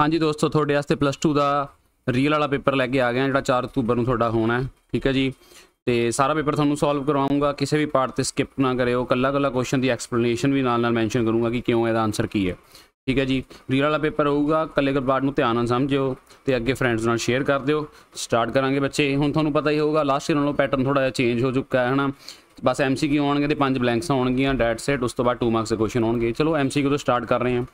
ਹਾਂਜੀ ਦੋਸਤੋ ਤੁਹਾਡੇ ਵਾਸਤੇ ਪਲੱਸ 2 ਦਾ ਰੀਅਲ ਵਾਲਾ ਪੇਪਰ ਲੈ ਕੇ ਆ ਗਿਆ ਜਿਹੜਾ 4 ਅਕਤੂਬਰ ਨੂੰ ਤੁਹਾਡਾ ਹੋਣਾ ਹੈ ਠੀਕ ਹੈ ਜੀ ਤੇ ਸਾਰਾ ਪੇਪਰ ਤੁਹਾਨੂੰ ਸੋਲਵ ਕਰਵਾਉਂਗਾ ਕਿਸੇ ਵੀ ਪਾਰਟ ਤੇ ਸਕਿਪ ਨਾ ਕਰਿਓ ਕੱਲਾ ਕੱਲਾ ਕੁਐਸਚਨ ਦੀ ਐਕਸਪਲੇਨੇਸ਼ਨ ਵੀ ਨਾਲ ਨਾਲ ਮੈਂਸ਼ਨ ਕਰੂੰਗਾ ਕਿ ਕਿਉਂ ਇਹਦਾ ਆਨਸਰ ਕੀ ਹੈ ਠੀਕ ਹੈ ਜੀ ਰੀਅਲ ਵਾਲਾ ਪੇਪਰ ਹੋਊਗਾ ਕੱਲੇ ਕੱਲੇ ਨੂੰ ਧਿਆਨ ਨਾਲ ਸਮਝਿਓ ਤੇ ਅੱਗੇ ਫਰੈਂਡਸ ਨਾਲ ਸ਼ੇਅਰ ਕਰ ਦਿਓ ਸਟਾਰਟ ਕਰਾਂਗੇ ਬੱਚੇ ਹੁਣ ਤੁਹਾਨੂੰ ਪਤਾ ਹੀ ਹੋਊਗਾ ਲਾਸਟ ਈਅਰ ਨਾਲੋਂ ਪੈਟਰਨ ਥੋੜਾ ਜਿਹਾ ਚੇਂਜ ਹੋ ਚੁੱਕਾ ਹੈ ਹਨਾ ਬਸ ਐਮਸੀਕਿਊ ਆਉਣਗੇ ਤੇ ਪੰਜ ਬਲੈਂਕਸ ਆਉਣਗੀਆਂ ਡੈਟ ਸੈਟ ਉਸ ਤੋਂ ਬਾਅਦ 2 ਮਾਰਕਸ ਦੇ ਕੁਐਸਚਨ ਆਉਣਗੇ ਚਲੋ ਐਮਸੀਕਿਊ ਤੋਂ ਸਟਾਰਟ ਕਰ ਰਹੇ ਹਾਂ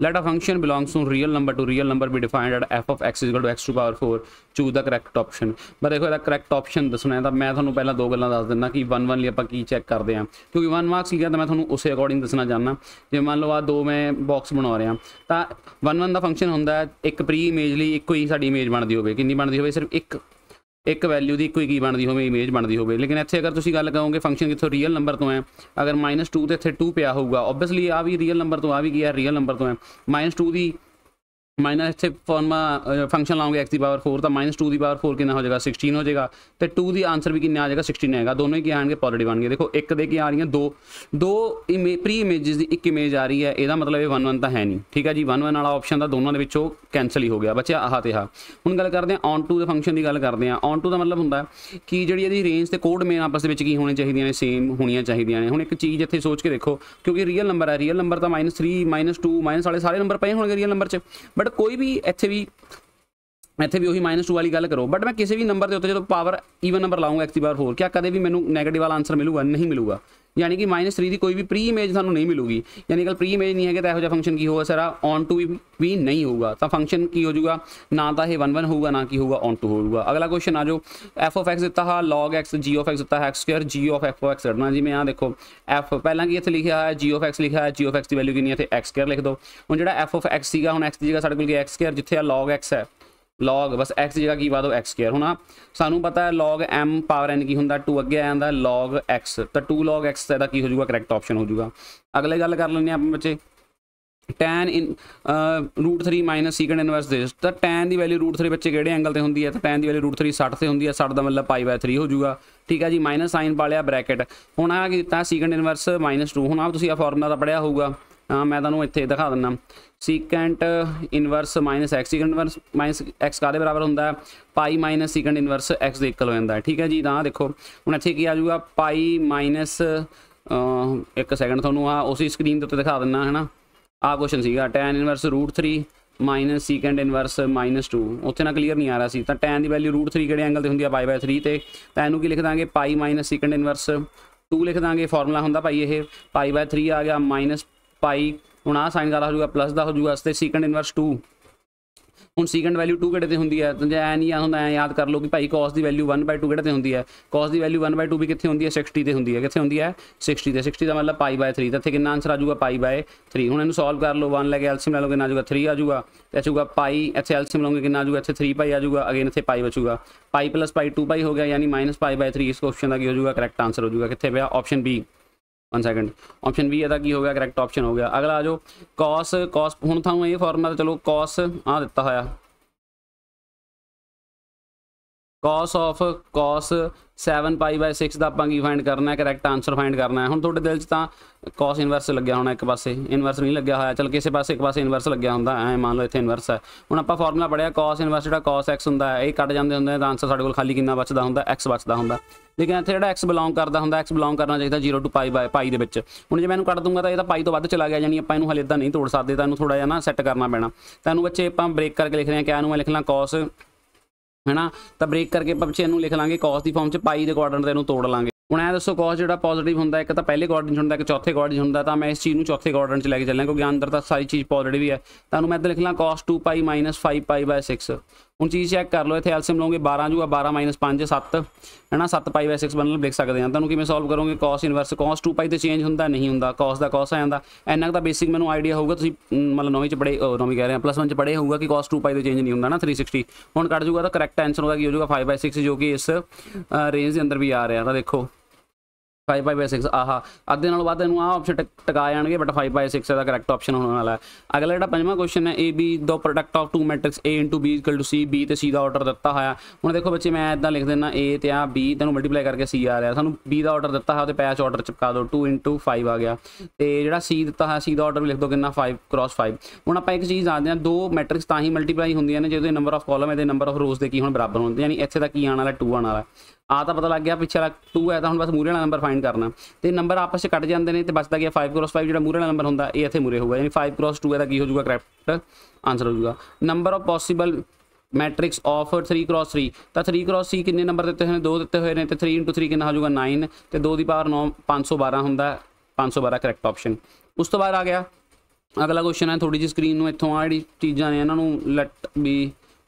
Let a function belongs to real number to real number be defined at f of x is equal to x to power 4. Choose the correct option. ਮੈਂ ਦੇਖੋ ਇਹਦਾ correct option ਦੱਸਣਾ ਹੈ ਤਾਂ ਮੈਂ ਤੁਹਾਨੂੰ ਪਹਿਲਾਂ ਦੋ ਗੱਲਾਂ ਦੱਸ ਦਿੰਦਾ ਕਿ 1 1 ਲਈ ਆਪਾਂ ਕੀ ਚੈੱਕ ਕਰਦੇ ਆ ਕਿਉਂਕਿ 1 ਮਾਰਕਸ ਲਿਖਿਆ ਤਾਂ ਮੈਂ ਤੁਹਾਨੂੰ ਉਸੇ ਅਕੋਰਡਿੰਗ ਦੱਸਣਾ ਚਾਹਨਾ ਜੇ ਮੰਨ ਲਓ ਆ ਦੋ ਮੈਂ ਬਾਕਸ ਬਣਾ ਰਿਹਾ ਤਾਂ 1 1 ਦਾ ਫੰਕਸ਼ਨ ਹੁੰਦਾ ਹੈ ਇੱਕ ਪ੍ਰੀ ਇਮੇਜ ਲਈ ਇੱਕੋ ਹੀ ਸਾਡੀ ਇਮੇਜ ਬਣਦੀ ਹੋਵੇ ਕਿੰਨੀ ਬਣਦੀ ਹੋਵੇ ਸਿਰਫ ਇੱਕ ਇੱਕ ਵੈਲਿਊ ਦੀ ਕੋਈ ਕੀ ਬਣਦੀ ਹੋਵੇ ਇਮੇਜ ਬਣਦੀ ਹੋਵੇ ਲੇਕਿਨ ਇੱਥੇ ਅਗਰ ਤੁਸੀਂ ਗੱਲ ਕਰੋਗੇ ਫੰਕਸ਼ਨ ਕਿਥੋਂ ਰੀਅਲ ਨੰਬਰ ਤੋਂ ਹੈ ਅਗਰ -2 ਤੇ ਇੱਥੇ 2 ਪਿਆ ਹੋਊਗਾ ਆਬਵੀਅਸਲੀ ਆ ਵੀ ਰੀਅਲ ਨੰਬਰ ਤੋਂ ਆ ਵੀ ਗਿਆ ਰੀਅਲ ਨੰਬਰ ਤੋਂ ਹੈ -2 ਦੀ ਮਾਈਨਸ ਇੱਥੇ ਫਾਰਮਾ ਫੰਕਸ਼ਨ ਲਾਉਂਗੇ x ਦੀ ਪਾਵਰ 4 ਤਾਂ -2 ਦੀ ਪਾਵਰ 4 ਕਿੰਨਾ ਹੋ ਜਾਏਗਾ 16 ਹੋ ਜਾਏਗਾ ਤੇ 2 ਦੀ ਆਨਸਰ ਵੀ ਕਿੰਨਾ ਆ ਜਾਏਗਾ 16 ਆਏਗਾ ਦੋਨੋਂ ਹੀ ਕੀ ਆਣਗੇ ਪੋਜ਼ਿਟਿਵ ਆਣਗੇ ਦੇਖੋ ਇੱਕ ਦੇ ਕੀ ਆ ਰਹੀਆਂ ਦੋ ਦੋ ਪ੍ਰੀ ਇਮੇਜਸ ਦੀ ਇੱਕ ਇਮੇਜ ਆ ਰਹੀ ਹੈ ਇਹਦਾ ਮਤਲਬ ਇਹ 1 1 ਤਾਂ ਹੈ ਨਹੀਂ ਠੀਕ ਹੈ ਜੀ 1 1 ਵਾਲਾ ਆਪਸ਼ਨ ਤਾਂ ਦੋਨਾਂ ਦੇ ਵਿੱਚੋਂ ਕੈਨਸਲ ਹੀ ਹੋ ਗਿਆ ਬੱਚਿਆ ਆਹ ਤੇ ਆ ਹੁਣ ਗੱਲ ਕਰਦੇ ਆ ਔਨ ਟੂ ਦੇ ਫੰਕਸ਼ਨ ਦੀ ਗੱਲ ਕਰਦੇ ਆ ਔਨ ਟੂ ਦਾ ਮਤਲਬ ਹੁੰਦਾ ਕਿ ਜਿਹੜੀ ਇਹਦੀ ਰੇਂਜ ਤੇ ਕੋਡ ਮੇਨ ਆਪਸ ਦੇ ਵਿੱਚ ਕੀ ਹੋਣੇ ਚਾਹੀਦੀਆਂ ਨੇ ਸੇਮ ਹੋਣੀਆਂ ਚਾਹੀਦੀਆਂ ਨੇ ਹੁਣ ਇੱਕ ਚੀਜ਼ ਇੱਥੇ ਸੋਚ ਕੇ ਦੇਖੋ ਕਿਉਂਕਿ ਰੀਅਲ ਨੰਬਰ ਹੈ ਰੀਅਲ ਨੰਬਰ ਤਾਂ -3 -2 ਸਾਰੇ ਨੰਬਰ ਪਏ ਹੋਣਗੇ ਰੀਅਲ ਨੰਬਰ 'ਚ ਬਟ ਕੋਈ ਵੀ ਇੱਥੇ ਵੀ ਇੱਥੇ ਵੀ ਉਹੀ -2 ਵਾਲੀ ਗੱਲ ਕਰੋ ਬਟ ਮੈਂ ਕਿਸੇ ਵੀ ਨੰਬਰ ਦੇ ਉੱਤੇ ਜਦੋਂ ਪਾਵਰ ਈਵਨ ਨੰਬਰ ਲਾਉਂਗਾ x ਦੀ ਪਾਵਰ 4 ਕਿਆ ਕਦੇ ਵੀ ਮੈਨੂੰ 네ਗੇਟਿਵ ਵਾਲਾ ਆਨਸਰ ਮਿਲੂਗਾ ਨਹੀਂ ਮਿਲੂਗਾ ਯਾਨੀ ਕਿ -3 ਦੀ ਕੋਈ ਵੀ ਪ੍ਰੀ ਇਮੇਜ ਸਾਨੂੰ ਨਹੀਂ ਮਿਲੂਗੀ ਯਾਨੀ ਕਿ ਪ੍ਰੀ ਇਮੇਜ ਨਹੀਂ ਹੈਗਾ ਤਾਂ ਇਹੋ ਜਿਹਾ ਫੰਕਸ਼ਨ ਕੀ ਹੋਊਗਾ ਸਰ ਔਨ ਟੂ ਵੀ ਨਹੀਂ ਹੋਊਗਾ ਤਾਂ ਫੰਕਸ਼ਨ ਕੀ ਹੋ ਜਾਊਗਾ ਨਾ ਤਾਂ ਇਹ 1 1 ਹੋਊਗਾ ਨਾ ਕੀ ਹੋਊਗਾ ਔਨ ਟੂ ਹੋਊਗਾ ਅਗਲਾ ਕੁਐਸਚਨ ਆ ਜਾਓ f of x ਦਿੱਤਾ ਹੈ log x g of x ਦਿੱਤਾ ਹੈ x2 g of f of x ਜੀ ਮੈਂ ਆ ਦੇਖੋ f ਪਹਿਲਾਂ ਕੀ ਇੱਥੇ ਲਿਖਿਆ ਹੈ g of x ਲਿਖਿਆ ਹੈ g of x ਦੀ ਵੈਲਿਊ ਕਿੰਨੀ ਹੈ ਇੱਥੇ x2 ਲਿਖ ਦਿਓ ਹੁਣ ਜਿਹੜਾ f of x ਸੀਗਾ ਹੁਣ x ਦੀ ਜਗ੍ਹਾ ਸਾਡੇ ਕੋਲ ਕੀ x2 ਜਿੱਥੇ ਆ log x ਹੈ log ਬਸ x ਜਗ੍ਹਾ ਕੀ ਪਾ ਦਿਓ x ਹੁਣ ਸਾਨੂੰ ਪਤਾ ਹੈ log m ਪਾਵਰ n ਕੀ ਹੁੰਦਾ 2 ਅੱਗੇ ਆ ਜਾਂਦਾ log x ਤਾਂ 2 log x ਇਹਦਾ ਕੀ ਹੋ ਜਾਊਗਾ ਕਰੈਕਟ ਆਪਸ਼ਨ ਹੋ ਜਾਊਗਾ ਅਗਲੇ ਗੱਲ ਕਰ ਲੈਂਦੇ ਆਪਾਂ ਬੱਚੇ tan in √3 secant inverse this ਤਾਂ tan ਦੀ ਵੈਲਿਊ √3 ਬੱਚੇ ਕਿਹੜੇ ਐਂਗਲ ਤੇ ਹੁੰਦੀ ਹੈ ਤਾਂ tan ਦੀ ਵੈਲਿਊ √3 60 ਤੇ ਹੁੰਦੀ ਹੈ 60 ਦਾ ਮਤਲਬ ਪਾਈ 3 ਹੋ ਜਾਊਗਾ ਠੀਕ ਹੈ ਜੀ ਮਾਈਨਸ ਸਾਈਨ ਪਾ ਲਿਆ ਬ੍ਰੈਕਟ ਹੁਣ ਆ ਕੀ ਦਿੱਤਾ secant inverse 2 ਹੁਣ ਆ ਤੁਸੀਂ ਆ ਫਾਰਮੂਲਾ ਤਾਂ ਪੜਿਆ ਹੋਊਗਾ ਮੈਂ ਤੁਹਾਨੂੰ ਇੱਥੇ ਦਿਖਾ ਦਿੰਨਾ secant inverse minus x secant inverse minus x ਕਾਦੇ ਬਰਾਬਰ ਹੁੰਦਾ ਹੈ pi minus secant inverse x ਦੇ ਇਕੁਅਲ ਹੋ ਜਾਂਦਾ ਹੈ ਠੀਕ ਹੈ ਜੀ ਤਾਂ ਦੇਖੋ ਹੁਣ ਇੱਥੇ ਕੀ ਆ ਜਾਊਗਾ ਪਾਈ ਮਾਈਨਸ ਇੱਕ ਸੈਕਿੰਡ ਤੁਹਾਨੂੰ ਆ ਉਸੇ ਸਕਰੀਨ ਦੇ ਉੱਤੇ ਦਿਖਾ ਦਿੰਨਾ ਹੈਨਾ ਆ ਕੁਐਸਚਨ ਸੀਗਾ tan inverse √3 minus secant inverse minus 2 ਉੱਥੇ ਨਾ ਕਲੀਅਰ ਨਹੀਂ ਆ ਰਿਹਾ ਸੀ ਤਾਂ tan ਦੀ ਵੈਲਿਊ √3 ਕਿਹੜੇ ਐਂਗਲ ਤੇ ਹੁੰਦੀ ਆ π 3 ਤੇ ਤਾਂ ਇਹਨੂੰ ਕੀ ਲਿਖ ਦਾਂਗੇ π ਮਾਈਨਸ ਸੀਕੈਂਟ ਇਨਵਰਸ 2 ਲਿਖ ਦਾਂਗੇ ਫਾਰਮੂਲਾ ਹੁੰਦਾ ਭਾਈ ਇਹ π 3 ਆ ਗਿਆ ਮਾਈਨਸ ਪਾਈ ਹੁਣ ਆ ਸਾਈਨ ਦਾ ਹੋ ਜਾਊਗਾ ਪਲੱਸ ਦਾ ਹੋ ਜਾਊਗਾ ਅਸਤੇ ਸੀਕੰਡ ਇਨਵਰਸ 2 ਹੁਣ ਸੀਕੰਡ ਵੈਲਿਊ 2 ਕਿਹੜੇ ਤੇ ਹੁੰਦੀ ਹੈ ਤਾਂ ਐ ਨਹੀਂ ਆ ਹੁੰਦਾ ਐ ਯਾਦ ਕਰ ਲਓ ਕਿ ਭਾਈ ਕੌਸ ਦੀ ਵੈਲਿਊ 1/2 ਕਿਹੜੇ ਤੇ ਹੁੰਦੀ ਹੈ ਕੌਸ ਦੀ ਵੈਲਿਊ 1/2 ਵੀ ਕਿੱਥੇ ਹੁੰਦੀ ਹੈ 60 ਤੇ ਹੁੰਦੀ ਹੈ ਕਿੱਥੇ ਹੁੰਦੀ ਹੈ 60 ਤੇ 60 ਦਾ ਮਤਲਬ ਪਾਈ 3 ਤਾਂ ਇੱਥੇ ਕਿੰਨਾ ਆਨਸਰ ਆ ਜਾਊਗਾ ਪਾਈ 3 ਹੁਣ ਇਹਨੂੰ ਸੋਲਵ ਕਰ ਲਓ 1 ਲੈ ਕੇ ਐਲਸੀਐਮ ਲੈ ਲਓ ਕਿੰਨਾ ਆ ਜਾਊਗਾ 3 ਆ ਜਾਊਗਾ ਤੇ ਆਜੂਗਾ ਪਾਈ ਇੱਥੇ ਐਲਸੀਐਮ ਲਓਗੇ ਕਿੰਨਾ ਆ ਜਾਊਗਾ ਇੱਥੇ 3 ਪਾਈ ਆ ਜਾਊਗਾ ਅਗੇਨ ਇੱਥੇ ਪਾਈ ਬਚੂਗਾ ਪਾਈ ਪਾਈ 2 ਪਾਈ ਹੋ ਗਿਆ ਯਾਨੀ -π 3 ਇਸ ਕੁਐਸਚਨ ਦਾ ਕੀ ਹੋ ਜਾਊਗਾ ਕਰੈਕਟ ਆਨਸਰ ਹੋ ਜਾਊਗਾ ਕਿੱਥੇ ਪਿਆ option B 1 second option B ਇਹਦਾ ਕੀ ਹੋ ਗਿਆ ਕਰੈਕਟ ਆਪਸ਼ਨ ਹੋ ਗਿਆ ਅਗਲਾ ਆ ਜਾਓ cos cos ਹੁਣ ਤੁਹਾਨੂੰ ਇਹ ਫਾਰਮੂਲਾ ਚਲੋ cos ਆ ਦਿੱਤਾ ਹੋਇਆ cos of cos 7 pi 6 ਦਾ ਆਪਾਂ ਕੀ ਫਾਈਂਡ ਕਰਨਾ ਹੈ ਕਰੈਕਟ ਆਨਸਰ ਫਾਈਂਡ ਕਰਨਾ ਹੈ ਹੁਣ ਤੁਹਾਡੇ ਦਿਲ 'ਚ ਤਾਂ cos ਇਨਵਰਸ ਲੱਗਿਆ ਹੋਣਾ ਇੱਕ ਪਾਸੇ ਇਨਵਰਸ ਨਹੀਂ ਲੱਗਿਆ ਹੋਇਆ ਚਲ ਕਿਸੇ ਪਾਸੇ ਇੱਕ ਪਾਸੇ ਇਨਵਰਸ ਲੱਗਿਆ ਹੁੰਦਾ ਐ ਮੰਨ ਲਓ ਇੱਥੇ ਇਨਵਰਸ ਹੈ ਹੁਣ ਆਪਾਂ ਫਾਰਮੂਲਾ ਪੜਿਆ cos ਇਨਵਰਸ ਜਿਹੜਾ cos x ਹੁੰਦਾ ਹੈ ਇਹ ਕੱਟ ਜਾਂਦੇ ਹੁੰਦੇ ਤਾਂ ਆਨਸਰ ਸਾਡੇ ਕੋਲ ਖਾਲੀ ਕਿੰਨਾ ਬਚਦਾ ਹੁੰਦਾ x ਬਚਦਾ ਹੁੰਦਾ ਲੇਕਿਨ ਇੱਥੇ ਜਿਹੜਾ x ਬਿਲੋਂਗ ਕਰਦਾ ਹੁੰਦਾ x ਬਿਲੋਂਗ ਕਰਨਾ ਚਾਹੀਦਾ 0 ਟੂ ਪਾਈ ਬਾਈ ਪਾਈ ਦੇ ਵਿੱਚ ਹੁਣ ਜੇ ਮੈਂ ਇਹਨੂੰ ਕੱਟ ਦੂੰਗਾ ਤਾਂ ਇਹ ਤਾਂ ਪਾਈ ਤੋਂ ਵੱਧ ਚਲਾ ਗਿਆ ਜਾਨੀ ਆਪਾਂ ਇਹਨੂੰ ਹਲੇ ਤਾਂ ਨਹੀਂ ਤੋੜ ਸਕਦੇ ਤਾਂ ਇਹਨੂੰ ਥੋੜਾ ਜਿਹਾ ਨਾ ਸੈੱਟ ਕਰਨਾ ਪੈਣਾ ਤਾਂ ਇਹਨੂੰ ਬੱਚੇ ਆਪਾਂ ਬ੍ਰੇਕ ਕਰਕੇ ਲਿਖ ਰਹੇ ਹਾਂ ਕਿ ਇਹਨੂੰ ਮੈਂ ਲਾਂ cos ਹੈਨਾ ਤਾਂ ਬ੍ਰੇਕ ਕਰਕੇ ਆਪਾਂ ਪਿੱਛੇ ਇਹਨੂੰ ਲਿਖ ਲਾਂਗੇ cos ਦੀ ਫਾਰਮ 'ਚ ਪਾਈ ਦੇ ਕੁਆਡਰੈਂਟ ਤੇ ਇਹਨੂੰ ਤੋੜ ਲਾਂਗੇ ਹੁਣ ਐ ਦੱਸੋ cos ਜਿਹੜਾ ਪੋਜ਼ਿਟਿਵ ਹੁੰਦਾ ਇੱਕ ਤਾਂ ਪਹਿਲੇ ਕੁਆਡਰੈਂਟ ਹੁੰਦਾ ਇੱਕ ਚੌਥੇ ਕੁਆਡਰੈਂਟ ਹੁੰਦਾ ਤਾਂ ਮੈਂ ਇਸ ਚੀਜ਼ ਨੂੰ ਚੌਥੇ ਕੁਆਡਰੈਂਟ 'ਚ ਲੈ ਕੇ ਚੱਲਾਂ ਕਿਉਂਕਿ ਅੰਦਰ ਤਾਂ ਸਾਰੀ ਚੀਜ਼ ਪੋਜ਼ਿਟਿਵ ਹੀ ਹੈ ਤੁਹਾਨੂੰ ਮੈਂ ਇੱਧਰ ਲਿਖ ਲਾਂ cos 2π 5π 6 ਹੁਣ ਚੀਜ਼ ਚੈੱਕ ਕਰ ਲਓ ਇੱਥੇ ਐਲਸੀਐਮ ਲਓਗੇ 12 ਜੂਗਾ 12 5 7 ਹੈਨਾ 7 ਪਾਈ 6 ਬਣਨ ਲਿਖ ਸਕਦੇ ਹਾਂ ਤੁਹਾਨੂੰ ਕਿਵੇਂ ਸੋਲਵ ਕਰੋਗੇ cos ਇਨਵਰਸ cos 2 ਤੇ ਚੇਂਜ ਹੁੰਦਾ ਨਹੀਂ ਹੁੰਦਾ cos ਦਾ cos ਆ ਜਾਂਦਾ ਇੰਨਾ ਦਾ ਬੇਸਿਕ ਮੈਨੂੰ ਆਈਡੀਆ ਹੋਊਗਾ ਤੁਸੀਂ ਮਤਲਬ ਨੌਵੀਂ ਚ ਪੜੇ ਨੌਵੀਂ ਕਹਿ ਰਹੇ ਆ ਪਲੱਸ 1 ਚ ਪੜੇ ਹੋਊਗਾ ਕਿ cos 2 ਤੇ ਚੇਂਜ ਨਹੀਂ ਹੁੰਦਾ ਨਾ 360 ਹੁਣ ਕੱਢ ਜੂਗਾ ਤਾਂ ਕਰੈਕਟ ਆਨਸਰ ਹੋਊਗਾ ਕੀ ਹੋ ਜਾਊਗਾ 5 6 ਜੋ ਕਿ ਇਸ ਰੇਂਜ ਦੇ ਅੰਦਰ ਵੀ ਆ ਰਿਹਾ ਤਾਂ ਦੇਖੋ 556 ਆਹਾ ਅੱਧੇ ਨਾਲ ਵੱਧ ਇਹਨੂੰ ਆਹ ਆਪਸ਼ਨ ਟਿਕਾ ਜਾਣਗੇ ਬਟ 556 6 ਇਹਦਾ ਕਰੈਕਟ ਆਪਸ਼ਨ ਹੋਣ ਵਾਲਾ ਹੈ ਅਗਲਾ ਜਿਹੜਾ ਪੰਜਵਾਂ ਕੁਐਸਚਨ ਹੈ AB ਦੋ product of two matrix A B C B ਤੇ C ਦਾ ਆਰਡਰ ਦਿੱਤਾ ਹੋਇਆ ਹੁਣ ਦੇਖੋ ਬੱਚੇ ਮੈਂ ਇਦਾਂ ਲਿਖ ਦਿੰਨਾ A ਤੇ ਆ B ਤੈਨੂੰ ਮਲਟੀਪਲਾਈ ਕਰਕੇ C ਆ ਰਿਹਾ ਸਾਨੂੰ B ਦਾ ਆਰਡਰ ਦਿੱਤਾ ਹੋਇਆ ਤੇ ਪੈਚ ਆਰਡਰ ਚਿਪਕਾ ਦਿਓ 2 5 ਆ ਗਿਆ ਤੇ ਜਿਹੜਾ C ਦਿੱਤਾ ਹੋਇਆ ਸੀ ਦਾ ਆਰਡਰ ਵੀ ਲਿਖ ਦਿਓ ਕਿੰਨਾ 5 cross 5 ਹੁਣ ਆਪਾਂ ਇੱਕ ਚੀਜ਼ ਜਾਣਦੇ ਹਾਂ ਦੋ ਮੈਟ੍ਰਿਕਸ ਤਾਂ ਹੀ ਮਲਟੀਪਲਾਈ ਹੁੰਦੀਆਂ ਨੇ ਜਦੋਂ ਨੰਬਰ ਆਫ ਕਾਲਮ ਇਹਦੇ ਨੰਬਰ ਆਫ ਰੋਜ਼ ਦੇ ਕੀ ਹੁਣ ਬਰਾਬਰ ਹੁੰਦੇ ਯਾਨੀ ਇੱਥੇ ਦਾ ਕੀ ਆਣ ਵਾਲਾ 2 ਆਣ ਵਾਲਾ ਆ ਤਾਂ ਪਤਾ ਲੱਗ ਗਿਆ ਪਿੱਛੇ ਵਾਲਾ 2 ਹੈ ਤਾਂ ਹੁਣ ਬਸ ਮੂਰੇ ਵਾਲਾ ਨੰਬਰ ਫਾਈਂਡ ਕਰਨਾ ਤੇ ਨੰਬਰ ਆਪਸ ਵਿੱਚ ਕੱਟ ਜਾਂਦੇ ਨੇ ਤੇ ਬਚਦਾ ਗਿਆ 5 ਕ੍ਰੋਸ 5 ਜਿਹੜਾ ਮੂਰੇ ਵਾਲਾ ਨੰਬਰ ਹੁੰਦਾ ਇਹ ਇੱਥੇ ਮੂਰੇ ਹੋਊਗਾ ਯਾਨੀ 5 ਕ੍ਰੋਸ 2 ਹੈ ਤਾਂ ਕੀ ਹੋ ਜਾਊਗਾ ਕਰੈਕਟ ਆਨਸਰ ਹੋ ਜਾਊਗਾ number of possible matrix of 3 cross 3 ਤਾਂ 3 ਕ੍ਰੋਸ 3 ਕਿੰਨੇ ਨੰਬਰ ਦਿੱਤੇ ਹੋਏ ਨੇ 2 ਦਿੱਤੇ ਹੋਏ ਨੇ ਤੇ 3 3 ਕਿੰਨਾ ਹੋ ਜਾਊਗਾ 9 ਤੇ 2 ਦੀ ਪਾਵਰ 9 512 ਹੁੰਦਾ 512 ਕਰੈਕਟ ਆਪਸ਼ਨ ਉਸ ਤੋਂ ਬਾਅਦ ਆ ਗਿਆ ਅਗਲਾ ਕੁਐਸਚਨ ਹੈ ਥੋੜੀ ਜਿਹੀ ਸਕਰੀਨ ਨੂੰ ਇੱਥੋਂ ਆ ਜਿਹੜੀ ਚੀਜ਼ਾਂ ਨੇ ਇਹਨਾਂ ਨੂੰ ਲੈਟ ਵੀ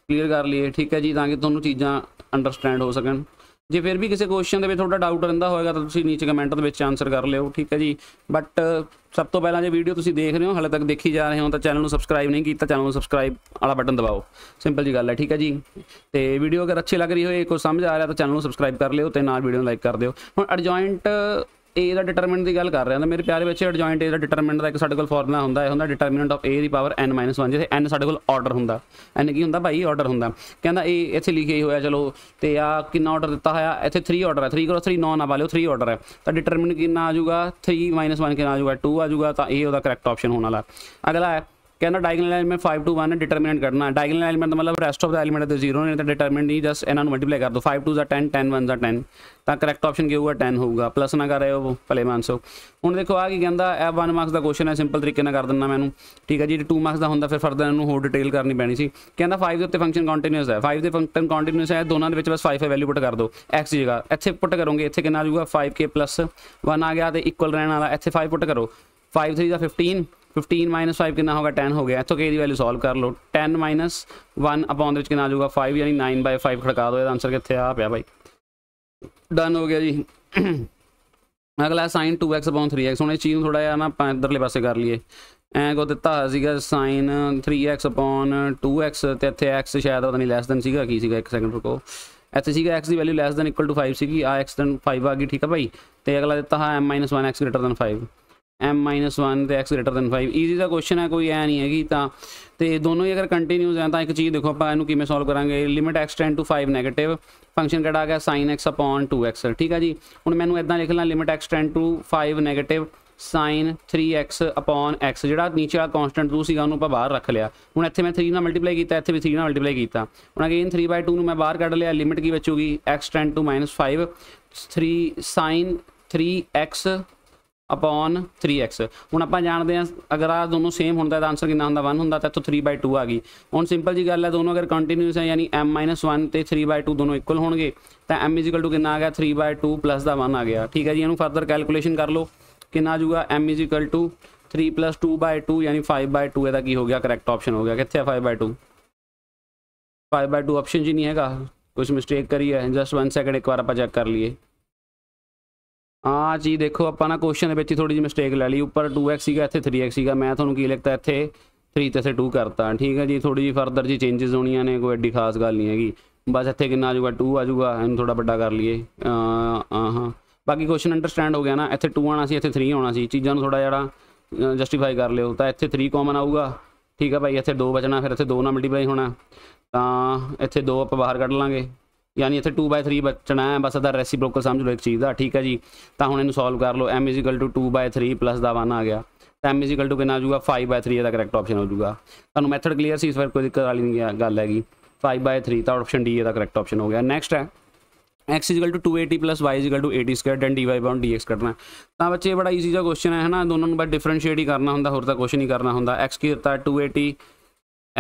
ਕਲੀਅਰ ਕਰ ਲਈਏ ਠੀਕ ਹੈ ਜੀ ਤਾਂ ਕਿ ਤੁਹਾਨੂੰ ਚੀਜ਼ਾਂ ਅੰਡਰਸਟੈਂਡ ਹੋ ਸਕਣ ਜੇ ਫਿਰ ਵੀ ਕਿਸੇ ਕੁਐਸਚਨ ਦੇ ਵਿੱਚ ਤੁਹਾਡਾ ਡਾਊਟ ਰਹਿੰਦਾ ਹੋਵੇਗਾ ਤਾਂ ਤੁਸੀਂ ਨੀਚੇ ਕਮੈਂਟ ਦੇ ਵਿੱਚ ਆਨਸਰ ਕਰ ਲਿਓ ਠੀਕ ਹੈ ਜੀ ਬਟ ਸਭ ਤੋਂ ਪਹਿਲਾਂ ਜੇ ਵੀਡੀਓ ਤੁਸੀਂ ਦੇਖ ਰਹੇ ਹੋ ਹਲੇ ਤੱਕ ਦੇਖੀ ਜਾ ਰਹੇ ਹੋ ਤਾਂ ਚੈਨਲ ਨੂੰ ਸਬਸਕ੍ਰਾਈਬ ਨਹੀਂ ਕੀਤਾ ਚੈਨਲ ਨੂੰ ਸਬਸਕ੍ਰਾਈਬ ਵਾਲਾ ਬਟਨ ਦਬਾਓ ਸਿੰਪਲ ਜੀ ਗੱਲ ਹੈ ਠੀਕ ਹੈ ਜੀ ਤੇ ਵੀਡੀਓ ਅਗਰ ਅੱਛੀ ਲੱਗ ਰਹੀ ਹੋਏ ਕੋਈ ਸਮਝ ਆ ਰਿਹਾ ਤਾਂ ਚੈਨਲ ਨੂੰ ਸਬਸਕ੍ਰਾਈਬ ਕਰ ਲਿਓ ਤੇ ਨਾਲ ਵੀਡੀਓ ਨੂੰ ਲਾਈਕ ਕਰ ਦਿਓ ਹੁਣ ਅਡਜੋਇੰਟ a ਦਾ ਡਿਟਰਮੀਨੈਂਟ ਦੀ ਗੱਲ ਕਰ ਰਿਹਾ ਹਾਂ ਮੇਰੇ ਪਿਆਰੇ ਬੱਚੇ ਐਡਜੋਇੰਟ a ਦਾ ਡਿਟਰਮੀਨੈਂਟ ਦਾ ਇੱਕ ਸਾਡੇ ਕੋਲ ਫਾਰਮੂਲਾ ਹੁੰਦਾ ਹੈ ਹੁੰਦਾ ਡਿਟਰਮੀਨੈਂਟ ਆਫ a ਦੀ ਪਾਵਰ n 1 ਜਿੱਥੇ n ਸਾਡੇ ਕੋਲ ਆਰਡਰ ਹੁੰਦਾ ਐਨ ਕੀ ਹੁੰਦਾ ਭਾਈ ਆਰਡਰ ਹੁੰਦਾ ਕਹਿੰਦਾ a ਇੱਥੇ ਲਿਖਿਆ ਹੀ ਹੋਇਆ ਚਲੋ ਤੇ ਆ ਕਿੰਨਾ ਆਰਡਰ ਦਿੱਤਾ ਹੋਇਆ ਇੱਥੇ 3 ਆਰਡਰ ਹੈ 3 ਕਰੋ 3 9 ਨਾ ਵਾਲਿਓ 3 ਆਰਡਰ ਹੈ ਤਾਂ ਡਿਟਰਮੀਨੈਂਟ ਕਿੰਨਾ ਆ ਜਾਊਗਾ 3 1 ਕਿੰਨਾ ਆ ਜਾਊਗਾ 2 ਆ ਜਾਊਗਾ ਤਾਂ a ਉਹਦਾ ਕਰੈਕਟ ਆਪਸ਼ਨ ਹੋਣ ਵਾਲਾ ਅਗਲਾ ਹੈ ਕਹਿੰਦਾ ਡਾਇਗਨਲ ਐਲੀਮੈਂਟ 5 ਟੂ 1 ਹੈ ਡਿਟਰਮੀਨੈਂਟ ਕਰਨਾ ਡਾਇਗਨਲ ਐਲੀਮੈਂਟ ਦਾ ਮਤਲਬ ਰੈਸਟ ਆਫ ਦਾ ਐਲੀਮੈਂਟ ਤੇ ਜ਼ੀਰੋ ਨੇ ਤਾਂ ਡਿਟਰਮੀਨੈਂਟ ਨਹੀਂ ਜਸ ਇਹਨਾਂ ਨੂੰ ਮਲਟੀਪਲਾਈ ਕਰ ਦੋ 5 2 ਦਾ 10 10 1 ਦਾ 10 ਤਾਂ ਕਰੈਕਟ ਆਪਸ਼ਨ ਕੀ ਹੋਊਗਾ 10 ਹੋਊਗਾ ਪਲੱਸ ਨਾ ਕਰ ਰਹੇ ਹੋ ਭਲੇ ਮਾਨਸੋ ਹੁਣ ਦੇਖੋ ਆ ਕੀ ਕਹਿੰਦਾ ਇਹ 1 ਮਾਰਕਸ ਦਾ ਕੁਐਸਚਨ ਹੈ ਸਿੰਪਲ ਤਰੀਕੇ ਨਾਲ ਕਰ ਦਿੰਦਾ ਮੈਨੂੰ ਠੀਕ ਹੈ ਜੀ ਜੇ 2 ਮਾਰਕਸ ਦਾ ਹੁੰਦਾ ਫਿਰ ਫਰਦਰ ਇਹਨੂੰ ਹੋਰ ਡਿਟੇਲ ਕਰਨੀ ਪੈਣੀ ਸੀ ਕਹਿੰਦਾ 5 ਦੇ ਉੱਤੇ ਫੰਕਸ਼ਨ ਕੰਟੀਨਿਊਸ ਹੈ 5 ਦੇ ਫੰਕਸ਼ਨ ਕੰਟੀਨਿਊਸ ਹੈ ਦੋਨਾਂ ਦੇ ਵਿੱਚ ਬਸ 5 ਹੈ ਵੈਲਿਊ ਪੁੱਟ ਕਰ ਦੋ x ਦੀ ਜਗ੍ਹਾ ਇੱਥੇ ਪੁੱਟ ਕਰੋਗੇ ਇੱਥੇ ਕਿੰਨਾ ਆ ਜਾਊਗਾ 5k 1 ਆ ਗਿਆ ਤੇ ਇਕੁਅਲ ਰਹਿਣ ਵਾਲਾ ਇੱਥੇ 5 ਪੁੱਟ ਕਰੋ 5 3 ਦਾ 15 15 माइनस फाइव कितना होगा 10 ਗਿਆ गया तो ਦੀ ਵੈਲਿਊ ਸੋਲਵ ਕਰ लो 10 माइनस 1 अपॉन ਦੇ ਵਿੱਚ ਕਿੰਨਾ ਆ ਜਾਊਗਾ 5 ਯਾਨੀ 9 ਬਾਈ 5 ਖੜਕਾ ਦਿਓ ਇਹਦਾ ਆਨਸਰ ਕਿੱਥੇ ਆ ਪਿਆ ਭਾਈ ਡਨ ਹੋ ਗਿਆ ਜੀ ਅਗਲਾ sin 2x 3x ਹੁਣ ਇਹ ਚੀਜ਼ ਨੂੰ ਥੋੜਾ ਜਿਹਾ ਨਾ ਆਪਾਂ ਇਧਰਲੇ ਪਾਸੇ ਕਰ ਲਈਏ ਐਂ ਕੋ ਦਿੱਤਾ ਹੋਇਆ ਸੀਗਾ sin 3x 2x ਤੇ ਇੱਥੇ x ਸ਼ਾਇਦ ਪਤਾ ਨਹੀਂ ਲੈਸ ਦਨ ਸੀਗਾ ਕੀ ਸੀਗਾ 1 ਸੈਕਿੰਡ ਰੁਕੋ ਇੱਥੇ ਸੀਗਾ x ਦੀ value less than equal to 5 ਸੀਗੀ ਆ x ਦਨ 5 ਆ ਗਈ ਠੀਕ ਆ ਭਾਈ ਤੇ ਅਗਲਾ ਦਿੱਤਾ ਹੈ m 1x 5 m-1 ਤੇ x greater than 5 ਈਜ਼ੀ ਦਾ ਕੁਐਸਚਨ ਹੈ ਕੋਈ ਐ ਨਹੀਂ ਹੈਗੀ ਤਾਂ ਤੇ ਦੋਨੋਂ ਹੀ ਅਗਰ ਕੰਟੀਨਿਊਸ ਹੈ ਤਾਂ ਇੱਕ ਚੀਜ਼ ਦੇਖੋ ਆਪਾਂ ਇਹਨੂੰ ਕਿਵੇਂ ਸੋਲਵ ਕਰਾਂਗੇ limit x tend to 5 negative function ਕਿਹੜਾ ਆ ਗਿਆ sin x 2x ਠੀਕ ਆ ਜੀ ਹੁਣ ਮੈਨੂੰ ਇਦਾਂ ਲਿਖ ਲਾਂ limit x tend to 5 negative sin 3x x ਜਿਹੜਾ ਨੀਚੇ ਵਾਲਾ ਕਨਸਟੈਂਟ 2 ਸੀਗਾ ਉਹਨੂੰ ਆਪਾਂ ਬਾਹਰ ਰੱਖ ਲਿਆ ਹੁਣ ਇੱਥੇ ਮੈਂ 3 ਨਾਲ ਮਲਟੀਪਲਾਈ ਕੀਤਾ ਇੱਥੇ ਵੀ 3 ਨਾਲ ਮਲਟੀਪਲਾਈ ਕੀਤਾ ਹੁਣ ਅਗੇਨ 3/2 ਨੂੰ ਮੈਂ ਬਾਹਰ ਕੱਢ ਲਿਆ ਲਿਮਿਟ ਕੀ ਬਚੂਗੀ x tend to -5 3 sin 3x upon 3x ਹੁਣ ਆਪਾਂ ਜਾਣਦੇ ਆ ਅਗਰ ਆ ਦੋਨੋਂ ਸੇਮ ਹੁੰਦਾ ਤਾਂ ਆਨਸਰ ਕਿੰਨਾ ਹੁੰਦਾ 1 ਹੁੰਦਾ ਤਾਂ ਇੱਥੋਂ 3/2 ਆ ਗਈ ਹੁਣ ਸਿੰਪਲ ਜੀ ਗੱਲ ਹੈ ਦੋਨੋਂ ਅਗਰ ਕੰਟੀਨਿਊਸ ਹੈ ਯਾਨੀ m 1 ਤੇ 3/2 ਦੋਨੋਂ ਇਕੁਅਲ ਹੋਣਗੇ ਤਾਂ m ਕਿੰਨਾ ਆ ਗਿਆ 3/2 ਦਾ 1 ਆ ਗਿਆ ਠੀਕ ਹੈ ਜੀ ਇਹਨੂੰ ਫਰਦਰ ਕੈਲਕੂਲੇਸ਼ਨ ਕਰ ਲਓ ਕਿੰਨਾ ਆ ਜਾਊਗਾ m 3 2/2 ਯਾਨੀ 5/2 ਇਹਦਾ ਕੀ ਹੋ ਗਿਆ ਕਰੈਕਟ ਆਪਸ਼ਨ ਹੋ ਗਿਆ ਕਿੱਥੇ ਆ 5/2 5/2 ਆਪਸ਼ਨ ਜੀ ਨਹੀਂ ਹੈਗਾ ਕੁਝ ਮਿਸਟੇਕ ਕਰੀ ਹੈ ਜਸਟ 1 ਸੈਕਿੰਡ ਇੱਕ ਵਾਰ ਆਪਾਂ ਚੈੱਕ ਕਰ ਲਈਏ ਆ ਜੀ ਦੇਖੋ ਆਪਾਂ ਨਾ ਕੁਐਸਚਨ ਦੇ ਵਿੱਚ ਥੋੜੀ ਜਿਹੀ ਮਿਸਟੇਕ ਲੈ ਲਈ ਉੱਪਰ 2x ਸੀਗਾ ਇੱਥੇ 3x ਸੀਗਾ ਮੈਂ ਤੁਹਾਨੂੰ ਕੀ ਲਿਖਤਾ ਇੱਥੇ 3 ਤੇ ਸੇ 2 ਕਰਤਾ ਠੀਕ ਹੈ ਜੀ ਥੋੜੀ ਜਿਹੀ ਫਰਦਰ ਜੀ ਚੇਂजेस ਹੋਣੀਆਂ ਨੇ ਕੋਈ ਐਡੀ ਖਾਸ ਗੱਲ ਨਹੀਂ ਹੈਗੀ ਬਸ ਇੱਥੇ ਕਿੰਨਾ ਆ ਜਾਊਗਾ 2 ਆ ਜਾਊਗਾ ਇਹਨੂੰ ਥੋੜਾ ਵੱਡਾ ਕਰ ਲਈਏ ਆ ਹਾਂ ਬਾਕੀ ਕੁਐਸਚਨ ਅੰਡਰਸਟੈਂਡ ਹੋ ਗਿਆ ਨਾ ਇੱਥੇ 2 ਆਣਾ ਸੀ ਇੱਥੇ 3 ਆਉਣਾ ਸੀ ਚੀਜ਼ਾਂ ਨੂੰ ਥੋੜਾ ਜਿਹੜਾ ਜਸਟੀਫਾਈ ਕਰ ਲਿਓ ਤਾਂ ਇੱਥੇ 3 ਕਾਮਨ ਆਊਗਾ ਠੀਕ ਹੈ ਭਾਈ ਇੱਥੇ 2 ਬਚਣਾ ਫਿਰ ਇੱਥੇ 2 ਨਾਲ ਮਲਟੀਪਲਾਈ ਹੋਣਾ ਤਾਂ ਇੱਥੇ 2 ਆਪਾਂ ਬਾਹਰ ਕੱਢ ਲਾਂਗੇ ਯਾਨੀ ਇੱਥੇ 2/3 ਬਚਣਾ ਹੈ ਬਸ ਅਦਰ ਰੈਸੀਪ੍ਰੋਕਲ ਸਮਝ ਲਓ ਇੱਕ ਚੀਜ਼ ਦਾ ਠੀਕ ਹੈ ਜੀ ਤਾਂ ਹੁਣ ਇਹਨੂੰ ਸੋਲਵ ਕਰ ਲਓ m 2/3 ਦਾ 1 ਆ ਗਿਆ ਤਾਂ m ਕਿੰਨਾ ਆ ਜਾਊਗਾ 5/3 ਇਹਦਾ ਕਰੈਕਟ ਆਪਸ਼ਨ ਹੋ ਜਾਊਗਾ ਤੁਹਾਨੂੰ ਮੈਥਡ ਕਲੀਅਰ ਸੀ ਇਸ ਵਾਰ ਕੋਈ ਦਿੱਕਤ ਵਾਲੀ ਨਹੀਂ ਗੱਲ ਹੈਗੀ 5/3 ਤਾਂ ਆਪਸ਼ਨ ਡੀ ਇਹਦਾ ਕਰੈਕਟ ਆਪਸ਼ਨ ਹੋ ਗਿਆ ਨੈਕਸਟ ਹੈ x 280 y 80 then dy dx ਕਰਨਾ ਤਾਂ ਬੱਚੇ ਬੜਾ ਈਜ਼ੀ ਜਿਹਾ ਕੁਐਸਚਨ ਹੈ ਹਨਾ ਦੋਨਾਂ ਨੂੰ ਬਸ ਡਿਫਰੈਂਸ਼ੀਏਟ ਹੀ ਕਰਨਾ ਹੁੰਦਾ ਹੋਰ ਤਾਂ ਕੁਝ ਨਹੀਂ ਕਰਨਾ ਹੁੰਦਾ x² ਤਾਂ 280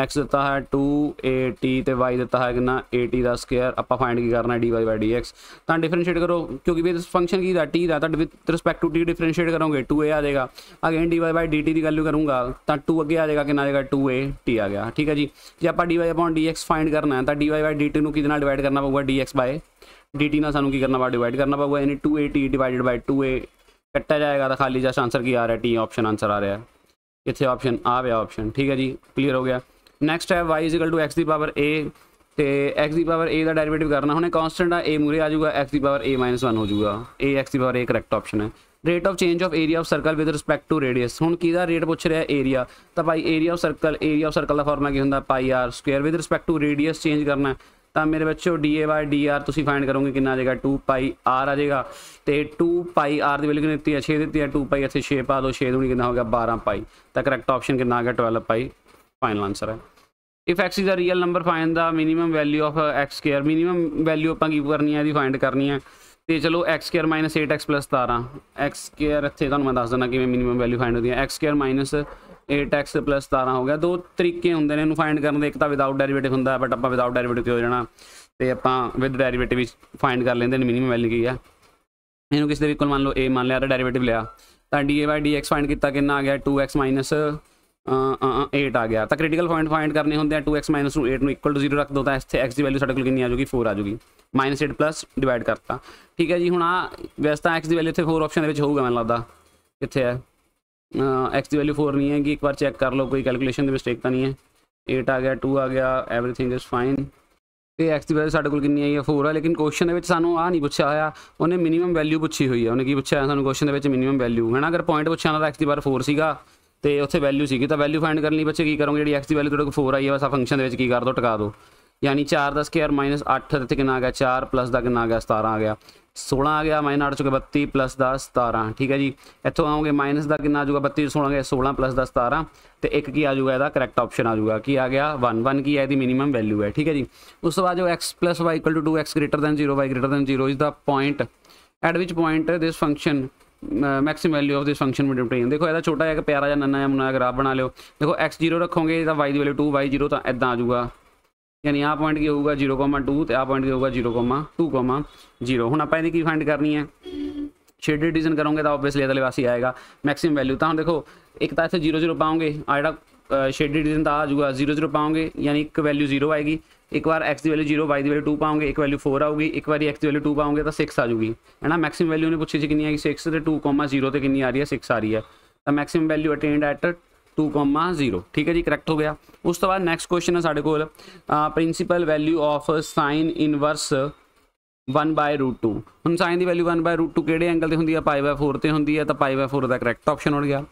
x ਦਿੱਤਾ ਹੈ 2at ਤੇ y ਦਿੱਤਾ ਹੈ ਕਿੰਨਾ 80 ਦਾ ਸਕੁਅਰ ਆਪਾਂ ਫਾਈਂਡ ਕੀ ਕਰਨਾ dy dx ਤਾਂ ਡਿਫਰੈਂਸ਼ੀਏਟ ਕਰੋ ਕਿਉਂਕਿ ਵੀ ਇਸ ਫੰਕਸ਼ਨ ਕੀ ਦਾ t ਦਾ ਤਾਂ with respect to t differentiate ਕਰੋਗੇ 2a ਆ ਜਾਏਗਾ ਅਗੇਨ dy dt ਦੀ ਵੈਲਿਊ ਕਰੂੰਗਾ ਤਾਂ 2 ਅੱਗੇ ਆ ਜਾਏਗਾ ਕਿੰਨਾ ਆ ਜਾਏਗਾ 2a t ਆ ਗਿਆ ਠੀਕ ਹੈ ਜੀ ਜੇ ਆਪਾਂ dy dx ਫਾਈਂਡ ਕਰਨਾ ਹੈ ਤਾਂ dy dt ਨੂੰ ਕਿਹਦੇ ਨਾਲ ਡਿਵਾਈਡ ਕਰਨਾ ਪਊਗਾ dx dt ਨਾਲ ਸਾਨੂੰ ਕੀ ਕਰਨਾ ਪਊਗਾ ਡਿਵਾਈਡ ਕਰਨਾ ਪਊਗਾ ਯਾਨੀ 2at ਡਿਵਾਈਡਡ ਬਾਈ 2a ਕੱਟਿਆ ਜਾਏਗਾ ਤਾਂ ਖਾਲੀ ਜਸਟ ਆਨਸਰ ਕੀ ਆ ਰਿਹਾ t ਆਪਸ਼ਨ ਆਨਸਰ ਆ ਰਿਹਾ ਇੱਥੇ ਆਪਸ਼ਨ ਆ ਗਿਆ ਆਪਸ਼ਨ ਠੀਕ ਹੈ ਜੀ ਕਲੀਅਰ ਹੋ ਗਿਆ ਨੈਕਸਟ ਹੈ y x ਦੀ ਪਾਵਰ a ਤੇ x ਦੀ ਪਾਵਰ a ਦਾ ਡੈਰੀਵੇਟਿਵ ਕਰਨਾ ਹੁਣੇ ਕਨਸਟੈਂਟ ਆ a ਮੂਰੇ ਆ ਜਾਊਗਾ x ਦੀ ਪਾਵਰ a 1 ਹੋ ਜਾਊਗਾ a x ਦੀ ਪਾਵਰ a ਕਰੈਕਟ ਆਪਸ਼ਨ ਹੈ rate of change of area of circle with respect to radius ਹੁਣ ਕਿਹਦਾ ਰੇਟ ਪੁੱਛ ਰਿਹਾ ਏਰੀਆ ਤਾਂ ਭਾਈ area of circle area of circle ਦਾ ਫਾਰਮੂਲਾ ਕੀ ਹੁੰਦਾ pi r square with respect to radius change ਕਰਨਾ ਤਾਂ ਮੇਰੇ ਬੱਚੋ dA dr ਤੁਸੀਂ ਫਾਈਂਡ ਕਰੋਗੇ ਕਿੰਨਾ ਆ ਜਾਏਗਾ 2 ਪਾਈ r ਆ ਜਾਏਗਾ ਤੇ 2 ਪਾਈ r ਦੀ ਵੈਲਿਊ ਕਿੰਨੀ ਦਿੱਤੀ ਹੈ 6 ਦਿੱਤੀ ਹੈ 2 ਪਾਈ ਇੱਥੇ 6 ਪਾ ਦੋ 6 ਦੂਣੀ ਕਿੰਨਾ ਹੋ ਗਿਆ 12 ਪਾਈ ਤਾਂ ਕਰੈਕਟ ਆਪਸ਼ਨ ਕਿੰਨਾ ਆ ਗਿਆ 12 ਪਾਈ ਫਾਈਨਲ ਆਨਸਰ ਹੈ if x is a real number find the minimum value of x square minimum value ਆਪਾਂ ਕੀ ਕਰਨੀ ਹੈ ਇਹਦੀ ਫਾਈਂਡ ਕਰਨੀ ਹੈ ਤੇ ਚਲੋ x square 8x 17 x square ਇੱਥੇ ਤੁਹਾਨੂੰ ਮੈਂ ਦੱਸ ਦਿੰਦਾ ਕਿਵੇਂ ਮਿਨੀਮਮ ਵੈਲਿਊ ਫਾਈਂਡ ਹੁੰਦੀ ਹੈ x ਸਕੁਅਰ 8x 17 ਹੋ ਗਿਆ ਦੋ ਤਰੀਕੇ ਹੁੰਦੇ ਨੇ ਇਹਨੂੰ ਫਾਈਂਡ ਕਰਨ ਦੇ ਇੱਕ ਤਾਂ ਵਿਦਆਊਟ ਡੈਰੀਵੇਟਿਵ ਹੁੰਦਾ ਬਟ ਆਪਾਂ ਵਿਦਆਊਟ ਡੈਰੀਵੇਟਿਵ ਤੇ ਹੋ ਜਾਣਾ ਤੇ ਆਪਾਂ ਵਿਦ ਡੈਰੀਵੇਟਿਵ ਵਿੱਚ ਫਾਈਂਡ ਕਰ ਲੈਂਦੇ ਨੇ ਮਿਨੀਮਮ ਵੈਲਿਊ ਕੀ ਆ ਇਹਨੂੰ ਕਿਸੇ ਦੇ ਵੀ ਕੋਲ ਮੰਨ ਲਓ a ਮੰਨ ਲਿਆ ਤਾਂ ਡੈਰੀਵੇਟਿਵ ਲਿਆ ਤਾਂ dy dx ਫਾਈਂਡ ਕੀਤਾ ਕਿੰਨਾ ਆ ਗਿਆ 2x 8 ਆ ਗਿਆ ਤਾਂ ਕ੍ਰਿਟੀਕਲ ਪੁਆਇੰਟ ਫਾਈਂਡ ਕਰਨੇ ਹੁੰਦੇ ਆ 2x 2 8 ਨੂੰ ਇਕੁਅਲ ਟੂ 0 ਰੱਖ ਦੋ ਤਾਂ ਇੱਥੇ x ਦੀ ਵੈਲਿਊ ਸਾਡੇ ਕੋਲ ਕਿੰਨੀ ਆ ਜਾਊਗੀ 4 ਆ ਜਾਊਗੀ -8 ਡਿਵਾਈਡ ਕਰਤਾ ਠੀਕ ਹੈ ਜੀ ਹੁਣ ਆ ਵੈਸੇ ਤਾਂ x ਦੀ ਵੈਲਿਊ ਇੱਥੇ 4 ਆਪਸ਼ਨ ਦੇ ਵਿੱਚ ਹੋਊਗਾ ਮੈਨੂੰ ਲੱਗਦਾ ਕਿੱਥੇ ਆ x ਦੀ ਵੈਲਿਊ 4 ਨਹੀਂ ਹੈ ਕਿ ਇੱਕ ਵਾਰ ਚੈੱਕ ਕਰ ਲਓ ਕੋਈ ਕੈਲਕੂਲੇਸ਼ਨ ਦੇ ਮਿਸਟੇਕ ਤਾਂ ਨਹੀਂ ਹੈ 8 ਆ ਗਿਆ 2 ਆ ਗਿਆ एवरीथिंग ਇਜ਼ ਫਾਈਨ ਤੇ x ਦੀ ਵੈਲਿਊ ਸਾਡੇ ਕੋਲ ਕਿੰਨੀ ਆਈ ਹੈ 4 ਆ ਲੇਕਿਨ ਕੁਐਸਚਨ ਦੇ ਵਿੱਚ ਸਾਨੂੰ ਆ ਨਹੀਂ ਪੁੱਛਿਆ ਹੋਇਆ ਉਹਨੇ ਮਿਨੀਮਮ ਵੈਲਿਊ ਪੁੱਛੀ ਹੋਈ ਹੈ ਉਹਨੇ ਕੀ ਪੁੱਛਿਆ ਸਾਨੂੰ ਕੁਐਸਚਨ ਦੇ ਵਿੱਚ ਮਿਨੀਮਮ ਵੈਲਿਊ ਹੈ ਨਾ ਅਗਰ ਪੁਆਇੰਟ ਪੁੱਛਿਆ ਨਾ ਤਾਂ x ਦੀ ਵਾਰ 4 ਸੀਗਾ ਤੇ ਉੱਥੇ ਵੈਲਿਊ ਸੀਗੀ ਤਾਂ ਵੈਲਿਊ ਫਾਈਂਡ ਕਰਨ ਲਈ ਬੱਚੇ ਕੀ ਕਰੋਗੇ ਜਿਹੜੀ x ਦੀ ਵੈਲਿਊ ਤੁਹਾਡੇ ਕੋਲ 4 ਆਈ ਹੈ ਬਸ ਆ ਫੰਕਸ਼ਨ ਦੇ ਵਿੱਚ ਕੀ ਕਰ ਦੋ ਟਕਾ ਦੋ ਯਾਨੀ 4 ਦਾ ਸਕੁਅਰ 8 ਤੇ ਕਿੰਨਾ ਆ ਗਿਆ 4 ਪਲੱਸ ਦਾ ਕਿੰਨਾ ਆ ਗਿਆ 17 ਆ ਗਿਆ 16 ਆ ਗਿਆ ਮਾਈਨਸ 8 ਚੁੱਕੇ 32 ਪਲੱਸ ਦਾ 17 ਠੀਕ ਹੈ ਜੀ ਇੱਥੋਂ ਆਉਂਗੇ ਮਾਈਨਸ ਦਾ ਕਿੰਨਾ ਆ ਜਾਊਗਾ 32 16 ਗਿਆ 16 ਪਲੱਸ ਦਾ 17 ਤੇ ਇੱਕ ਕੀ ਆ ਜਾਊਗਾ ਇਹਦਾ ਕਰੈਕਟ ਆਪਸ਼ਨ ਆ ਜਾਊਗਾ ਕੀ ਆ ਗਿਆ 1 1 ਕੀ ਹੈ ਇਹਦੀ ਮਿਨੀਮਮ ਵੈਲਿਊ ਹੈ ਠੀਕ ਹੈ ਜੀ ਉਸ ਤੋਂ ਬਾਅਦ ਜੋ x y 2 x 0 y 0 ਇਸ ਦਾ ਪੁਆਇੰਟ ਐਟ ਵਿਚ point this function maximum value of this function में डिटेन देखो छोटा एक ਇਹਦਾ ਛੋਟਾ ਜਿਹਾ ਪਿਆਰਾ ਜਿਹਾ ਨੰਨਾ ਜਿਹਾ ਮੁੰਨਾ ਗ੍ਰਾਫ ਬਣਾ ਲਿਓ ਦੇਖੋ x0 ਰੱਖੋਗੇ टू वाई जीरो तो 2 तो आजगा यानी ਇਦਾਂ पॉइंट ਜਾਊਗਾ होगा जीरो ਪੁਆਇੰਟ टू तो 0.2 पॉइंट ਆ ਪੁਆਇੰਟ ਕੀ ਹੋਊਗਾ 0.2.0 ਹੁਣ ਆਪਾਂ ਇਹਦੀ ਕੀ ਫਾਈਂਡ करनी है शेड डिवीजन करोगे तो ऑब्वियसली अगले पास ही आएगा मैक्सीम वैल्यू तो हम देखो एक तो इतने जीरो जीरो पाओगे आ जरा शेड डिवीजन तो आ जाऊगा जीरो जीरो पाओगे यानी एक वैल्यू जीरो आएगी ਇੱਕ ਵਾਰ x ਦੀ ਵੈਲਿਊ 0 y ਦੀ ਵੈਲਿਊ 2 ਪਾਉਂਗੇ ਇੱਕ ਵੈਲਿਊ 4 ਆਊਗੀ ਇੱਕ ਵਾਰੀ x ਦੀ ਵੈਲਿਊ 2 ਪਾਉਂਗੇ ਤਾਂ 6 ਆ ਜੂਗੀ ਹੈਨਾ ਮੈਕਸਿਮਮ ਵੈਲਿਊ ਨੇ ਪੁੱਛੀ ਸੀ ਕਿੰਨੀ ਆਈ 6 ਤੇ 0 ਤੇ ਕਿੰਨੀ ਆ ਰਹੀ ਹੈ 6 ਆ ਰਹੀ ਹੈ ਤਾਂ ਮੈਕਸਿਮਮ ਵੈਲਿਊ ਅਟੇਨਡ ਐਟ 2,0 ਠੀਕ ਹੈ ਜੀ ਕਰੈਕਟ ਹੋ ਗਿਆ ਉਸ ਤੋਂ ਬਾਅਦ ਨੈਕਸਟ ਕੁਐਸਚਨ ਹੈ ਸਾਡੇ ਕੋਲ principal value of sine inverse 1/√2 ਹੁਣ sin ਦੀ ਵੈਲਿਊ 1/√2 ਕਿਹੜੇ ਐਂਗਲ ਤੇ ਹੁੰਦੀ ਆ π/4 ਤੇ ਹੁੰਦੀ ਆ ਤਾਂ π/4 ਦਾ ਕਰੈਕਟ ਆਪਸ਼ਨ ਹੋ ਗਿਆ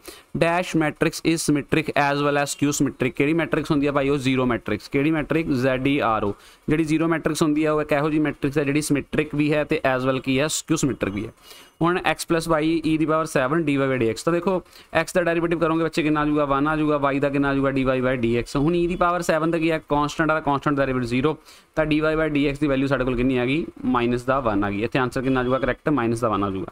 dash matrix is symmetric as well skew symmetric ਕਿਹੜੀ ਮੈਟ੍ਰਿਕਸ ਹੁੰਦੀ ਆ ਭਾਈ ਉਹ ਜ਼ੀਰੋ ਮੈਟ੍ਰਿਕਸ ਕਿਹੜੀ ਮੈਟ੍ਰਿਕ e ZERO ਜਿਹੜੀ ਜ਼ੀਰੋ ਮੈਟ੍ਰਿਕਸ ਹੁੰਦੀ ਆ ਉਹ ਇੱਕ ਇਹੋ ਜੀ ਮੈਟ੍ਰਿਕਸ ਹੈ ਜਿਹੜੀ ਸਿਮੈਟ੍ਰਿਕ ਵੀ ਹੈ ਤੇ ਐਸ ਵੈਲ ਕੀ ਹੈ ਕਿਊ ਸਿਮੈਟ੍ਰਿਕ ਵੀ ਹੈ ਹੁਣ x y e ਦੀ ਪਾਵਰ 7 dy dx ਤਾਂ ਦੇਖੋ x ਦਾ ਡੈਰੀਵੇਟਿਵ ਕਰੋਗੇ ਬੱਚੇ ਕਿੰਨਾ ਆ ਜਾਊਗਾ 1 ਆ ਜਾਊਗਾ y ਦਾ ਕਿੰਨਾ ਆ ਜਾਊਗਾ dy dx ਹੁਣ e ਦੀ ਪਾਵਰ 7 ਦਾ ਕੀ ਹੈ ਕਨਸਟੈਂਟ ਆ ਕਨਸਟੈਂਟ ਦਾ ਡੈਰੀਵੇਟਿਵ 0 ਤਾਂ dy dx ਦੀ ਵੈਲਿਊ ਸਾਡੇ ਕੋਲ ਕਿੰਨੀ ਆ ਗਈ ਮਾਈਨਸ ਦਾ 1 ਆ ਗਈ ਇੱਥੇ ਆਨਸਰ ਕਿੰਨਾ ਆ ਜਾਊਗਾ ਕਰੈਕਟ ਮਾਈਨਸ ਦਾ 1 ਆ ਜਾਊਗਾ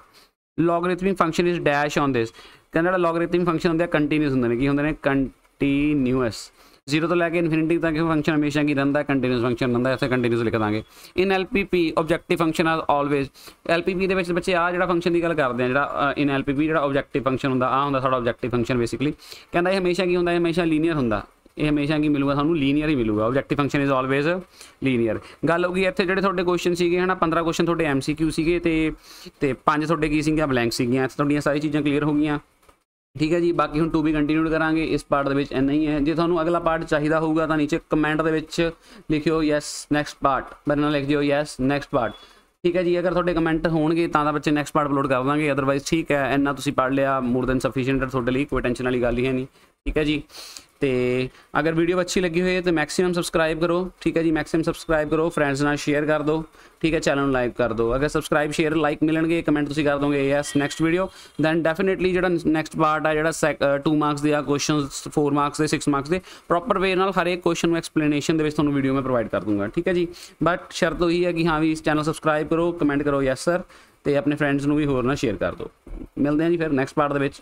logarithmic function is dash on this ਕਹਿੰਦਾ ਲੌਗਰਿਥਮਿਕ ਫੰਕਸ਼ਨ ਹੁੰਦੇ ਆ ਕੰਟੀਨਿਊਸ ਹੁੰਦੇ ਨੇ ਕੀ ਹੁੰਦੇ ਨੇ ਕੰਟੀਨਿਊਸ 0 ਤੋਂ ਲੈ ਕੇ ਇਨਫਿਨਿਟੀ ਤੱਕ ਫੰਕਸ਼ਨ ਹਮੇਸ਼ਾ ਕੀ ਰਹਿੰਦਾ ਹੈ ਕੰਟੀਨਿਊਸ ਫੰਕਸ਼ਨ ਰਹਿੰਦਾ ਹੈ ਐਸੇ ਕੰਟੀਨਿਊਸ ਲਿਖ ਦਾਂਗੇ in LPP objective function are always LPP ਦੇ ਵਿੱਚ ਬੱਚੇ ਆ ਜਿਹੜਾ ਫੰਕਸ਼ਨ ਦੀ ਗੱਲ ਕਰਦੇ ਆ ਜਿਹੜਾ ਇਨ ਐਲਪੀਪੀ ਜਿਹੜਾ ਆਬਜੈਕਟਿਵ ਫੰਕਸ਼ਨ ਹੁੰਦਾ ਆ ਹੁੰਦਾ ਸਾਡਾ ਆਬਜੈਕਟਿਵ ਫੰਕਸ਼ਨ ਬੇਸਿਕਲੀ ਕਹਿੰਦਾ ਇਹ ਹਮੇਸ਼ਾ ਕੀ ਹੁੰਦਾ ਇਹ ਹਮੇਸ਼ਾ ਲੀਨੀਅਰ ਹੁੰਦਾ ਇਹ ਹਮੇਸ਼ਾ ਕੀ ਮਿਲੂਗਾ ਸਾਨੂੰ ਲੀਨੀਅਰ ਹੀ ਮਿਲੂਗਾ objective function is always linear ਗੱਲ ਹੋ ਗਈ ਇੱਥੇ ਜਿਹੜੇ ਤੁਹਾਡੇ ਕੁਐਸਚਨ ਸੀਗੇ ਹਨਾ 15 ਕੁਐਸਚਨ ਤੁਹਾਡੇ ਐਮਸੀਕਿਊ ਸੀਗੇ ਤੇ ਤੇ ਪੰਜ ਤੁਹਾਡੇ ਕੀ ਸੀਗੇ ਬਲੈਂਕ ਸੀਗੀਆਂ ਇੱਥੇ ਤੁਹਾਡੀਆਂ ਸਾਰੀਆਂ ਚੀਜ਼ਾਂ ਕਲੀਅਰ ਹੋ ਗਈਆਂ ਠੀਕ ਹੈ ਜੀ ਬਾਕੀ ਹੁਣ ਟੂ ਬੀ ਕੰਟੀਨਿਊਡ ਕਰਾਂਗੇ ਇਸ ਪਾਰਟ ਦੇ ਵਿੱਚ ਇੰਨਾ ਹੀ ਹੈ ਜੇ ਤੁਹਾਨੂੰ ਅਗਲਾ ਪਾਰਟ ਚਾਹੀਦਾ ਹੋਊਗਾ ਤਾਂ ਨੀਚੇ ਕਮੈਂਟ ਦੇ ਵਿੱਚ ਲਿਖਿਓ ਯੈਸ ਨੈਕਸਟ ਪਾਰਟ ਬਰਨਾ ਲਿਖ ਦਿਓ ਯੈਸ ਨੈਕਸਟ ਪਾਰਟ ਠੀਕ ਹੈ ਜੀ ਅਗਰ ਤੁਹਾਡੇ ਕਮੈਂਟ ਹੋਣਗੇ ਤਾਂ ਤਾਂ ਬੱਚੇ ਨੈਕਸਟ ਪਾਰਟ ਅਪਲੋਡ ਕਰ ਦਾਂਗੇ ਅਦਰਵਾਈਜ਼ ਠੀਕ ਹੈ ਇੰਨਾ ਤੁਸੀਂ ਪੜ ਲਿਆ ਮੋਰ ਦੈਨ ਸਫੀਸ਼ੀਐਂਟ ਤੁਹਾਡੇ ਲਈ ਕੋਈ ਟੈਨਸ਼ਨ ਵਾਲੀ ਗੱਲ ਹੀ ਹੈ ਨਹੀਂ ਠੀਕ ਹੈ ਜੀ ਤੇ ਅਗਰ ਵੀਡੀਓ ਅੱਛੀ ਲੱਗੀ ਹੋਏ ਤੇ ਮੈਕਸਿਮਮ ਸਬਸਕ੍ਰਾਈਬ ਕਰੋ ਠੀਕ ਹੈ ਜੀ ਮੈਕਸਿਮਮ ਸਬਸਕ੍ਰਾਈਬ ਕਰੋ ਫਰੈਂਡਸ ਨਾਲ ਸ਼ੇਅਰ ਕਰ ਦਿਓ ਠੀਕ ਹੈ ਚੈਨਲ ਨੂੰ ਲਾਈਕ ਕਰ ਦਿਓ ਅਗਰ ਸਬਸਕ੍ਰਾਈਬ ਸ਼ੇਅਰ ਲਾਈਕ ਮਿਲਣਗੇ ਕਮੈਂਟ ਤੁਸੀਂ ਕਰ ਦੋਗੇ yes next video then definitely ਜਿਹੜਾ ਨੈਕਸਟ ਪਾਰਟ ਆ ਜਿਹੜਾ 2 ਮਾਰਕਸ ਦੇ ਆ ਕੁਐਸਚਨਸ 4 ਮਾਰਕਸ ਦੇ 6 ਮਾਰਕਸ ਦੇ ਪ੍ਰੋਪਰ ਵੇ ਨਾਲ ਹਰ ਇੱਕ ਕੁਐਸਚਨ ਨੂੰ ਐਕਸਪਲੇਨੇਸ਼ਨ ਦੇ ਵਿੱਚ ਤੁਹਾਨੂੰ ਵੀਡੀਓ ਮੈਂ ਪ੍ਰੋਵਾਈਡ ਕਰ ਦੂੰਗਾ ਠੀਕ ਹੈ ਜੀ ਬਟ ਸ਼ਰਤ ਉਹੀ ਹੈ ਕਿ ਹਾਂ ਵੀ ਇਸ ਚੈਨਲ ਸਬਸਕ੍ਰਾਈਬ ਕਰੋ ਕਮੈਂਟ ਕਰੋ ਯੈਸ ਸਰ ਤੇ ਆਪਣੇ ਫਰੈਂਡਸ ਨੂੰ ਵੀ ਹੋਰ ਨਾਲ ਸ਼ੇਅਰ ਕਰ ਦਿਓ ਮਿਲਦੇ ਹਾਂ ਜੀ ਫਿਰ ਨੈਕਸਟ ਪਾਰਟ ਦੇ ਵਿੱਚ